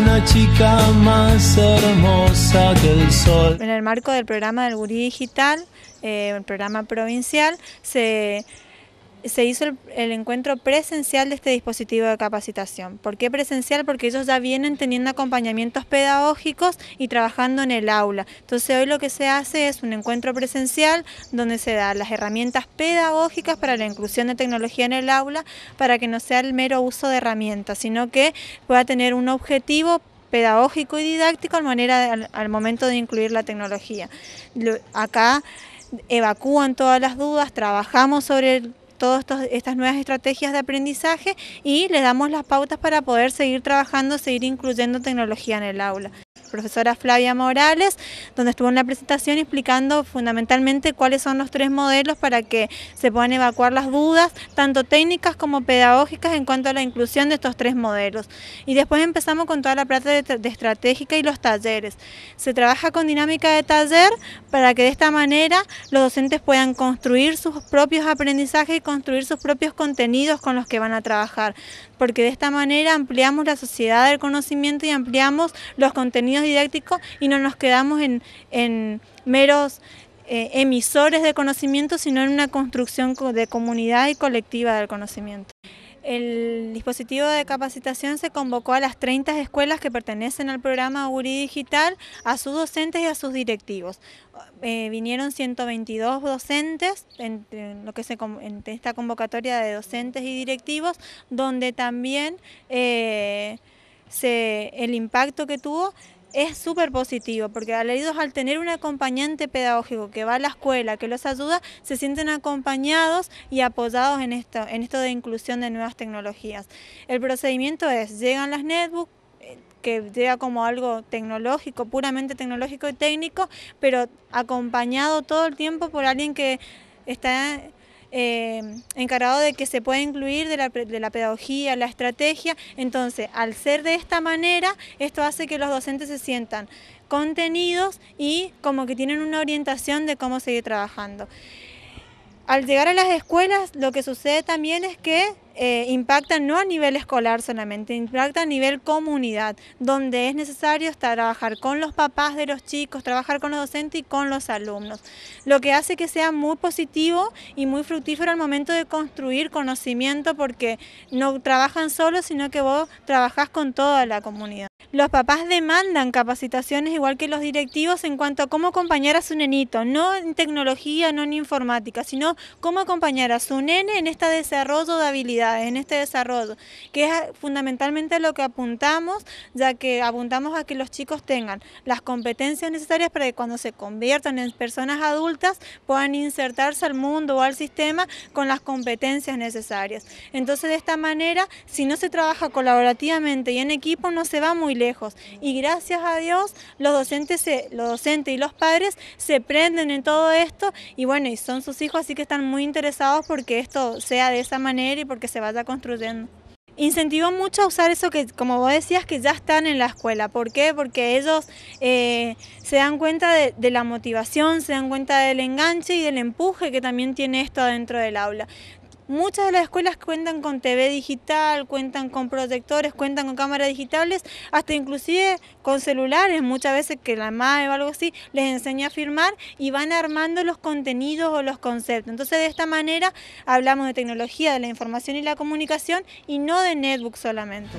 una chica más hermosa que el sol. En el marco del programa del Gurí Digital, eh, el programa provincial, se se hizo el, encuentro presencial de este dispositivo de capacitación. ¿Por qué presencial? Porque ellos ya vienen teniendo acompañamientos pedagógicos y trabajando en el aula. Entonces hoy lo que se hace es un encuentro presencial donde se dan las herramientas pedagógicas para la inclusión de tecnología en el aula, para que no sea el mero uso de herramientas, sino que pueda tener un objetivo pedagógico y didáctico al, momento de incluir la tecnología. acá evacúan todas las dudas, trabajamos sobre el todas estas nuevas estrategias de aprendizaje y le damos las pautas para poder seguir trabajando, seguir incluyendo tecnología en el aula profesora Flavia Morales, donde estuvo en la presentación explicando fundamentalmente cuáles son los tres modelos para que se puedan evacuar las dudas, tanto técnicas como pedagógicas, en cuanto a la inclusión de estos tres modelos. Y después empezamos con toda la parte de, estratégica y los talleres. Se trabaja con dinámica de taller para que de esta manera los docentes puedan construir sus propios aprendizajes y construir sus propios contenidos con los que van a trabajar, porque de esta manera ampliamos la sociedad del conocimiento y ampliamos los contenidos didáctico y no nos quedamos en, meros eh, emisores de conocimiento, sino en una construcción de comunidad y colectiva del conocimiento. El dispositivo de capacitación se convocó a las 30 escuelas que pertenecen al programa URI Digital, a sus docentes y a sus directivos. Eh, vinieron 122 docentes en, lo que se, esta convocatoria de docentes y directivos, donde también eh, el impacto que tuvo es súper positivo, porque leídos al tener un acompañante pedagógico que va a la escuela, que los ayuda, se sienten acompañados y apoyados en esto, en esto de inclusión de nuevas tecnologías. El procedimiento es, llegan las netbooks, eh, que llega como algo tecnológico, puramente tecnológico y técnico, pero acompañado todo el tiempo por alguien que está eh, encargado de que se pueda incluir de la, de la pedagogía, la estrategia. Entonces, al ser de esta manera, esto hace que los docentes se sientan contenidos y como que tienen una orientación de cómo seguir trabajando. Al llegar a las escuelas, lo que sucede también es que eh, impactan no a nivel escolar solamente, impacta a nivel comunidad, donde es necesario trabajar con los papás de los chicos, trabajar con los docentes y con los alumnos, lo que hace que sea muy positivo y muy fructífero al momento de construir conocimiento porque no trabajan solos, sino que vos trabajás con toda la comunidad. Los papás demandan capacitaciones igual que los directivos en cuanto a cómo acompañar a su nenito, no en tecnología, no en informática, sino cómo acompañar a su nene en este desarrollo de habilidades en este desarrollo, que es fundamentalmente lo que apuntamos, ya que apuntamos a que los chicos tengan las competencias necesarias para que cuando se conviertan en personas adultas puedan insertarse al mundo o al sistema con las competencias necesarias. Entonces de esta manera, si no se trabaja colaborativamente y en equipo, no se va muy lejos. Y gracias a Dios, los docentes, los y los padres se prenden en todo esto y bueno, y son sus hijos, así que están muy interesados porque esto sea de esa manera y porque se vaya construyendo. Incentivo mucho a usar eso que, como vos decías, que ya están en la escuela. ¿Por qué? Porque ellos eh, se dan cuenta de, de la motivación, se dan cuenta del enganche y del empuje que también tiene esto dentro del aula. Muchas de las escuelas cuentan con TV digital, cuentan con proyectores, cuentan con cámaras digitales, hasta inclusive con celulares, muchas veces que la MAE o algo así les enseña a firmar y van armando los contenidos o los conceptos. Entonces de esta manera hablamos de tecnología, de la información y la comunicación y no de netbook solamente.